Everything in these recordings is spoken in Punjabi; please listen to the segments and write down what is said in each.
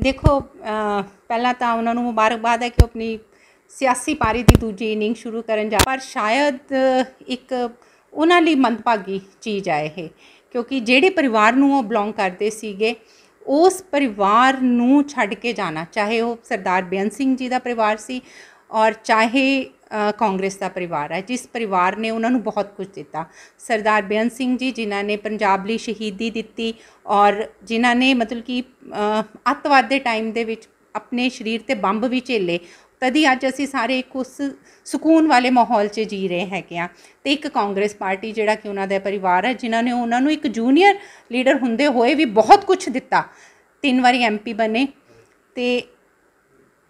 ਦੇਖੋ ਪਹਿਲਾਂ ਤਾਂ ਉਹਨਾਂ ਨੂੰ ਮੁਬਾਰਕਬਾਦ ਹੈ ਕਿ ਆਪਣੀ ਸਿਆਸੀ ਪਾਰੀ ਦੀ ਦੂਜੀ ਇਨਿੰਗ ਸ਼ੁਰੂ ਕਰਨ ਜਾ ਪਰ ਸ਼ਾਇਦ ਇੱਕ ਉਹਨਾਂ ਲਈ ਮੰਦਭਾਗੀ ਚੀਜ਼ ਆਏ ਇਹ ਕਿਉਂਕਿ ਜਿਹੜੇ ਪਰਿਵਾਰ ਨੂੰ ਉਹ ਬਿਲੋਂਗ ਕਰਦੇ ਸੀਗੇ ਉਸ ਪਰਿਵਾਰ ਨੂੰ ਛੱਡ ਕੇ ਜਾਣਾ ਚਾਹੇ ਉਹ ਸਰਦਾਰ ਬਿਆਨ ਸਿੰਘ ਜੀ ਦਾ ਪਰਿਵਾਰ ਸੀ ਔਰ ਚਾਹੇ ਕਾਂਗਰਸ ਦਾ ਪਰਿਵਾਰ ਹੈ ਜਿਸ ਪਰਿਵਾਰ ਨੇ ਉਹਨਾਂ ਨੂੰ ਬਹੁਤ ਕੁਝ ਦਿੱਤਾ ਸਰਦਾਰ ਬੇਅੰਤ ਸਿੰਘ ਜੀ ਜਿਨ੍ਹਾਂ ਨੇ ਪੰਜਾਬ ਲਈ ਸ਼ਹੀਦੀ ਦਿੱਤੀ ਔਰ ਜਿਨ੍ਹਾਂ ਨੇ ਮਤਲਬ ਕਿ ਅੱਤਵਾਦ ਦੇ ਟਾਈਮ ਦੇ ਵਿੱਚ ਆਪਣੇ ਸਰੀਰ ਤੇ ਬੰਬ ਵੀ ਝੇਲੇ ਤਦੀ ਅੱਜ ਅਸੀਂ ਸਾਰੇ ਇੱਕ ਉਸ ਸਕੂਨ ਵਾਲੇ ਮਾਹੌਲ 'ਚ ਜੀ ਰਹੇ ਹੈਗੇ ਆ ਤੇ ਇੱਕ ਕਾਂਗਰਸ ਪਾਰਟੀ ਜਿਹੜਾ ਕਿ ਉਹਨਾਂ ਦਾ ਪਰਿਵਾਰ ਹੈ ਜਿਨ੍ਹਾਂ ਨੇ ਉਹਨਾਂ ਨੂੰ ਇੱਕ ਜੂਨੀਅਰ ਲੀਡਰ ਹੁੰਦੇ ਹੋਏ ਵੀ ਬਹੁਤ ਕੁਝ ਦਿੱਤਾ ਤਿੰਨ ਵਾਰੀ ਐਮਪੀ ਬਣੇ ਤੇ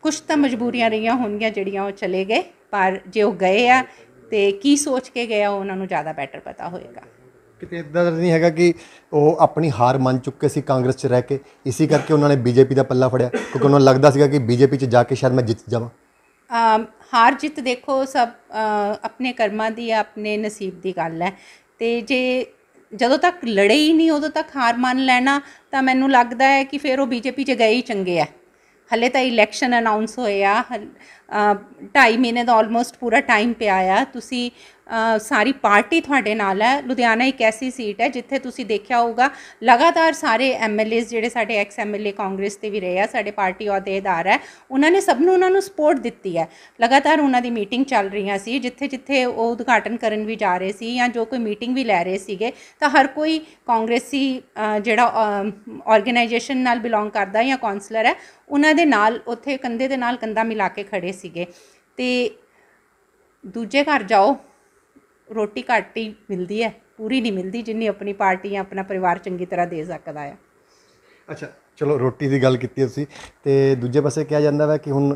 ਕੁਝ ਤਾਂ ਮਜਬੂਰੀਆਂ ਰਹੀਆਂ ਹੋਣਗੀਆਂ ਜਿਹੜੀਆਂ ਉਹ ਚਲੇ ਗਏ ਪਰ ਜੇ ਉਹ ਗਏ ਆ ਤੇ ਕੀ ਸੋਚ ਕੇ ਗਏ ਆ ਉਹਨਾਂ ਨੂੰ ਜ਼ਿਆਦਾ ਬੈਟਰ ਪਤਾ ਹੋਏਗਾ ਕਿਤੇ ਇਦਾਂ ਨਹੀਂ ਹੈਗਾ ਕਿ ਉਹ ਆਪਣੀ ਹਾਰ ਮੰਨ ਚੁੱਕੇ ਸੀ ਕਾਂਗਰਸ 'ਚ ਰਹਿ ਕੇ ਇਸੇ ਕਰਕੇ ਉਹਨਾਂ ਨੇ ਬੀਜੇਪੀ ਦਾ ਪੱਲਾ ਫੜਿਆ ਕਿਉਂਕਿ ਉਹਨਾਂ ਨੂੰ ਲੱਗਦਾ ਸੀਗਾ ਕਿ ਬੀਜੇਪੀ 'ਚ ਜਾ ਕੇ ਸ਼ਾਇਦ ਮੈਂ ਜਿੱਤ ਜਾਵਾਂ ਹਾਰ ਜਿੱਤ ਦੇਖੋ ਸਭ ਆਪਣੇ ਕਰਮਾਂ ਦੀ ਆਪਣੇ ਨਸੀਬ ਦੀ ਗੱਲ ਹੈ ਤੇ ਜੇ ਜਦੋਂ ਤੱਕ ਲੜੇ ਹੀ ਨਹੀਂ ਉਦੋਂ ਤੱਕ ਹਾਰ ਮੰਨ ਲੈਣਾ ਤਾਂ ਮੈਨੂੰ ਲੱਗਦਾ ਹੈ ਕਿ ਫਿਰ ਉਹ ਬੀਜੇਪੀ 'ਚ ਗਏ ਹੀ ਚੰਗੇ ਆ ਹਲੇ ਤਾਂ ਇਲੈਕਸ਼ਨ ਅਨਾਉਂਸ ਹੋਏ ਆ ਢਾਈ ਮਹੀਨੇ ਦਾ ਆਲਮੋਸਟ ਪੂਰਾ ਟਾਈਮ ਪਿਆ ਆ ਤੁਸੀਂ ਸਾਰੀ ਪਾਰਟੀ ਤੁਹਾਡੇ ਨਾਲ ਹੈ ਲੁਧਿਆਣਾ ਇੱਕ ਐਸੀ ਸੀਟ ਹੈ ਜਿੱਥੇ ਤੁਸੀਂ ਦੇਖਿਆ ਹੋਊਗਾ ਲਗਾਤਾਰ ਸਾਰੇ ਐਮਐਲਏਸ ਜਿਹੜੇ ਸਾਡੇ ਐਕਸ ਐਮਐਲਏ ਕਾਂਗਰਸ ਤੇ ਵੀ ਰਹੇ ਆ ਸਾਡੇ ਪਾਰਟੀ ਅਹੁਦੇਦਾਰ ਹੈ ਉਹਨਾਂ ਨੇ ਸਭ ਨੂੰ ਉਹਨਾਂ ਨੂੰ ਸਪੋਰਟ ਦਿੱਤੀ ਹੈ ਲਗਾਤਾਰ ਉਹਨਾਂ ਦੀ ਮੀਟਿੰਗ ਚੱਲ ਰਹੀਆਂ ਸੀ ਜਿੱਥੇ ਜਿੱਥੇ ਉਹ ਉਦਘਾਟਨ ਕਰਨ ਵੀ ਜਾ ਰਹੇ ਸੀ ਜਾਂ ਜੋ ਕੋਈ ਮੀਟਿੰਗ ਵੀ ਲੈ ਰਹੇ ਸੀਗੇ ਤਾਂ ਹਰ ਕੋਈ ਕਾਂਗਰਸੀ ਜਿਹੜਾ ਆਰਗੇਨਾਈਜੇਸ਼ਨ ਨਾਲ ਬਿਲੋਂਗ ਕਰਦਾ ਜਾਂ ਕਾਉਂਸਲਰ ਹੈ ਉਹਨਾਂ ਦੇ ਨਾਲ ਉੱਥੇ ਕੰਧੇ ਦੇ ਨਾਲ ਕੰਧਾ ਮਿਲਾ ਕੇ ਖੜੇ ਸੀਗੇ ਤੇ ਦੂਜੇ ਘਰ ਜਾਓ ਰੋਟੀ ਘੱਟ ਹੀ ਮਿਲਦੀ ਹੈ ਪੂਰੀ ਨਹੀਂ ਮਿਲਦੀ ਜਿੰਨੀ ਆਪਣੀ ਪਾਰਟੀ ਜਾਂ ਆਪਣਾ ਪਰਿਵਾਰ ਚੰਗੀ ਤਰ੍ਹਾਂ ਦੇ ਸਕਦਾ ਹੈ ਅੱਛਾ ਚਲੋ ਰੋਟੀ ਦੀ ਗੱਲ ਕੀਤੀ ਅਸੀਂ ਤੇ ਦੂਜੇ ਪਾਸੇ ਕਿਹਾ ਜਾਂਦਾ ਹੈ ਕਿ ਹੁਣ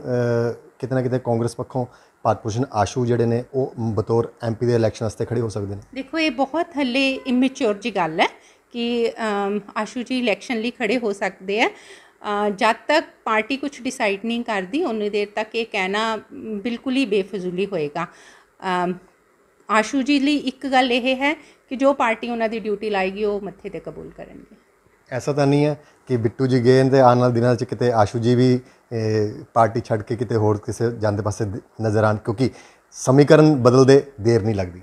ਕਿਤਨਾ ਕਿਤੇ ਕਾਂਗਰਸ ਪੱਖੋਂ ਪਾਤਪੂਸ਼ਨ ਆਸ਼ੂ ਜਿਹੜੇ ਨੇ ਉਹ ਬਤੌਰ ਐਮਪੀ ਦੇ ਇਲੈਕਸ਼ਨ ਵਾਸਤੇ ਖੜੇ ਹੋ ਸਕਦੇ ਨੇ ਦੇਖੋ ਇਹ ਬਹੁਤ ਹੱਲੇ ਇਮੈਚੁਰ ਜੀ ਗੱਲ ਹੈ ਕਿ ਆਸ਼ੂ ਜੀ ਇਲੈਕਸ਼ਨ ਲਈ ਖੜੇ ਹੋ ਸਕਦੇ ਆ ਜਦ ਤੱਕ ਪਾਰਟੀ ਕੁਝ ਡਿਸਾਈਡ ਨਹੀਂ ਕਰਦੀ ਉਨੀ ਦੇਰ ਤੱਕ ਇਹ ਕਹਿਣਾ ਬਿਲਕੁਲ ਹੀ ਬੇਫਜ਼ੂਲੀ ਹੋਏਗਾ ਆਸ਼ੂ ਜੀ ਲਈ ਇੱਕ ਗੱਲ ਇਹ ਹੈ ਕਿ ਜੋ ਪਾਰਟੀ ਉਹਨਾਂ ਦੀ ਡਿਊਟੀ ਲਾਏਗੀ ਉਹ ਮੱਥੇ ਤੇ ਕਬੂਲ ਕਰਨਗੇ ਐਸਾ ਤਾਂ ਨਹੀਂ ਹੈ ਕਿ ਬਿੱਟੂ ਜੀ ਗਏ ਤੇ ਆਨਲ ਨਾਲ ਦਿਨਾਂ 'ਚ ਕਿਤੇ ਆਸ਼ੂ ਜੀ ਵੀ ਪਾਰਟੀ ਛੱਡ ਕੇ ਕਿਤੇ ਹੋਰ ਕਿਸੇ ਜਾਂਦੇ ਪਾਸੇ ਨਜ਼ਰ ਆਣ ਕਿਉਂਕਿ ਸਮੀਕਰਨ ਬਦਲਦੇ ਦੇਰ ਨਹੀਂ ਲੱਗਦੀ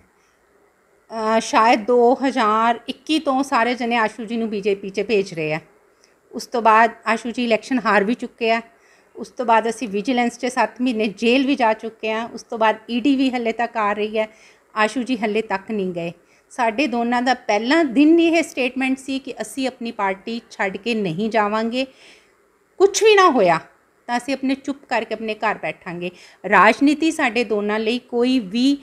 ਸ਼ਾਇਦ 2021 ਤੋਂ ਸਾਰੇ ਜਨੇ ਆਸ਼ੂ ਜੀ ਨੂੰ ਬੀਜੇਪੀ 'ਚ ਭੇਜ ਰਹੇ ਆ ਉਸ ਤੋਂ ਬਾਅਦ ਆਸ਼ੂ ਜੀ ਇਲੈਕਸ਼ਨ ਹਾਰ ਵੀ ਚੁੱਕੇ ਆ ਉਸ ਤੋਂ ਬਾਅਦ ਅਸੀਂ ਵਿਜੀਲੈਂਸ 'ਚ 7 ਮਹੀਨੇ ਜੇਲ੍ਹ ਵੀ ਜਾ ਚੁੱਕੇ ਆ ਉਸ ਤੋਂ ਬਾਅਦ ਈਡੀ e ਵੀ ਹੱਲੇ ਤੱਕ ਆ ਰਹੀ ਹੈ ਆਸ਼ੂ ਜੀ ਹੱਲੇ ਤੱਕ ਨਹੀਂ ਗਏ ਸਾਡੇ ਦੋਨਾਂ ਦਾ ਪਹਿਲਾ ਦਿਨ ਇਹ ਸਟੇਟਮੈਂਟ ਸੀ ਕਿ ਅਸੀਂ ਆਪਣੀ ਪਾਰਟੀ ਛੱਡ ਕੇ ਨਹੀਂ ਜਾਵਾਂਗੇ ਕੁਝ ਵੀ ਨਾ ਹੋਇਆ ਤਾਂ ਅਸੀਂ ਆਪਣੇ ਚੁੱਪ ਕਰਕੇ ਆਪਣੇ ਘਰ ਬੈਠਾਂਗੇ ਰਾਜਨੀਤੀ ਸਾਡੇ ਦੋਨਾਂ ਲਈ ਕੋਈ ਵੀ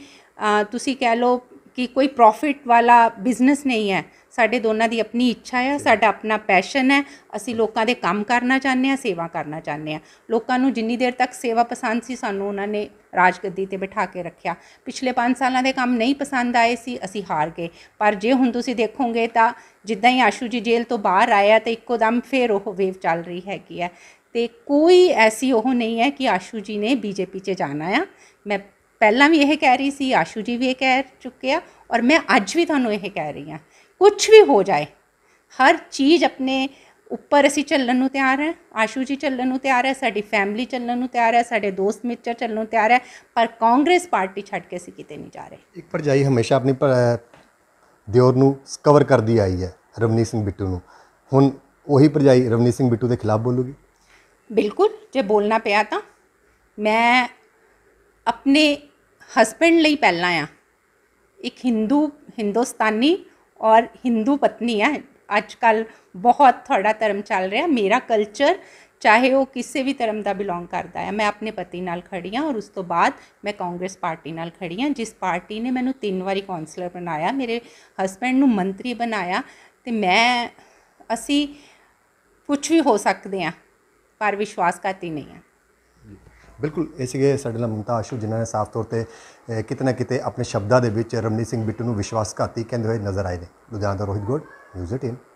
ਤੁਸੀਂ ਕਹਿ ਲਓ ਕਿ ਕੋਈ ਪ੍ਰੋਫਿਟ ਵਾਲਾ ਬਿਜ਼ਨਸ ਨਹੀਂ ਹੈ ਸਾਡੇ ਦੋਨਾਂ ਦੀ ਆਪਣੀ ਇੱਛਾ ਹੈ ਸਾਡਾ ਆਪਣਾ ਪੈਸ਼ਨ ਹੈ ਅਸੀਂ ਲੋਕਾਂ ਦੇ ਕੰਮ ਕਰਨਾ ਚਾਹੁੰਦੇ ਹਾਂ ਸੇਵਾ ਕਰਨਾ ਚਾਹੁੰਦੇ ਹਾਂ ਲੋਕਾਂ ਨੂੰ ਜਿੰਨੀ ਦੇਰ ਤੱਕ ਸੇਵਾ ਪਸੰਦ ਸੀ ਸਾਨੂੰ ਉਹਨਾਂ ਨੇ ਰਾਜਗੱਦੀ ਤੇ ਬਿਠਾ ਕੇ ਰੱਖਿਆ ਪਿਛਲੇ 5 ਸਾਲਾਂ ਦੇ ਕੰਮ ਨਹੀਂ ਪਸੰਦ ਆਏ ਸੀ ਅਸੀਂ ਹਾਰ ਗਏ ਪਰ ਜੇ ਹੁਣ ਤੁਸੀਂ ਦੇਖੋਗੇ ਤਾਂ ਜਿੱਦਾਂ ਹੀ ਆਸ਼ੂ ਜੀ ਜੇਲ੍ਹ ਤੋਂ ਬਾਹਰ ਆਇਆ ਤਾਂ ਇੱਕੋ ਦਮ ਫੇਰ ਉਹ ਵੇਵ ਚੱਲ ਰਹੀ ਹੈਗੀ ਹੈ ਤੇ ਕੋਈ ਐਸੀ ਉਹ ਨਹੀਂ ਹੈ ਕਿ ਆਸ਼ੂ ਜੀ ਨੇ ਬੀਜੇਪੀ 'ਚ ਜਾਣਾ ਆ ਮੈਂ ਪਹਿਲਾਂ ਵੀ ਇਹ ਕਹਿ ਰਹੀ ਸੀ ਆਸ਼ੂ ਜੀ ਵੀ ਇਹ ਕਹਿ ਚੁੱਕੇ ਆ ਔਰ ਮੈਂ ਅੱਜ ਵੀ ਤੁਹਾਨੂੰ ਇਹ ਕਹਿ ਰਹੀ ਆ ਕੁਝ ਵੀ ਹੋ ਜਾਏ ਹਰ ਚੀਜ਼ ਆਪਣੇ ਉੱਪਰ ਅਸੀਂ ਚੱਲਣ ਨੂੰ ਤਿਆਰ ਹੈ ਆਸ਼ੂ ਜੀ ਚੱਲਣ ਨੂੰ ਤਿਆਰ ਹੈ ਸਾਡੀ ਫੈਮਿਲੀ ਚੱਲਣ ਨੂੰ ਤਿਆਰ ਹੈ ਸਾਡੇ ਦੋਸਤ ਮਿੱਤਰ ਚੱਲਣ ਨੂੰ ਤਿਆਰ ਹੈ ਪਰ ਕਾਂਗਰਸ ਪਾਰਟੀ ਛੱਡ ਕੇ ਅਸੀਂ ਕਿਤੇ ਨਹੀਂ ਜਾ ਰਹੇ ਇੱਕ ਪਰਜਾਈ ਹਮੇਸ਼ਾ ਆਪਣੀ ਦਿਓਰ ਨੂੰ ਕਵਰ ਕਰਦੀ ਆਈ ਹੈ ਰਵਨੀ ਸਿੰਘ ਬਿੱਟੂ ਨੂੰ ਹੁਣ ਉਹੀ ਪਰਜਾਈ ਰਵਨੀ ਸਿੰਘ ਬਿੱਟੂ ਦੇ ਖਿਲਾਫ ਬੋਲੂਗੀ ਬਿਲਕੁਲ ਜੇ ਬੋਲਣਾ ਪਿਆ ਤਾਂ ਮੈਂ ਆਪਣੇ ਹਸਬੰਡ ਲਈ ਪਹਿਲਾਂ ਆ ਇੱਕ ਹਿੰਦੂ ਹਿੰਦੁਸਤਾਨੀ ਔਰ ਹਿੰਦੂ ਪਤਨੀ ਹੈ ਅੱਜ ਕੱਲ ਬਹੁਤ ਥੋੜਾ ਧਰਮ ਚੱਲ ਰਿਹਾ ਮੇਰਾ ਕਲਚਰ ਚਾਹੇ ਉਹ ਕਿਸੇ ਵੀ ਧਰਮ ਦਾ ਬਿਲੋਂਗ ਕਰਦਾ ਹੈ ਮੈਂ ਆਪਣੇ ਪਤੀ ਨਾਲ ਖੜੀ ਹਾਂ ਔਰ ਉਸ ਤੋਂ ਬਾਅਦ ਮੈਂ ਕਾਂਗਰਸ ਪਾਰਟੀ ਨਾਲ ਖੜੀ ਹਾਂ ਜਿਸ ਪਾਰਟੀ ਨੇ ਮੈਨੂੰ ਤਿੰਨ ਵਾਰੀ ਕਾਉਂਸਲਰ ਬਣਾਇਆ ਮੇਰੇ ਹਸਬੰਡ ਨੂੰ ਮੰਤਰੀ ਬਣਾਇਆ ਤੇ ਮੈਂ ਅਸੀਂ ਕੁਝ ਵੀ ਹੋ ਸਕਦੇ ਆ ਪਰ ਵਿਸ਼ਵਾਸ ਕਰਤੀ ਨਹੀਂ ਆ ਬਿਲਕੁਲ ਇਹ ਸੀਗੇ ਸਾਡੇ ਨਾਲ ਮੁਮਤਾ ਆਸ਼ੂ ਜਿਨ੍ਹਾਂ ਨੇ ਸਾਫ਼ ਤੌਰ ਤੇ ਕਿਤਨਾ ਕਿਤੇ ਆਪਣੇ ਸ਼ਬਦਾਂ ਦੇ ਵਿੱਚ ਰਮਨੀ ਸਿੰਘ ਬਿੱਟੂ ਨੂੰ ਵਿਸ਼ਵਾਸਘਾਤੀ ਕਹਿੰਦੇ ਹੋਏ ਨਜ਼ਰ ਆਏ ਨੇ ਲੁਧਿਆਣਾ ਦਾ ਰੋਹਿਤ ਗੋਡ ਨਿਊਜ਼ 18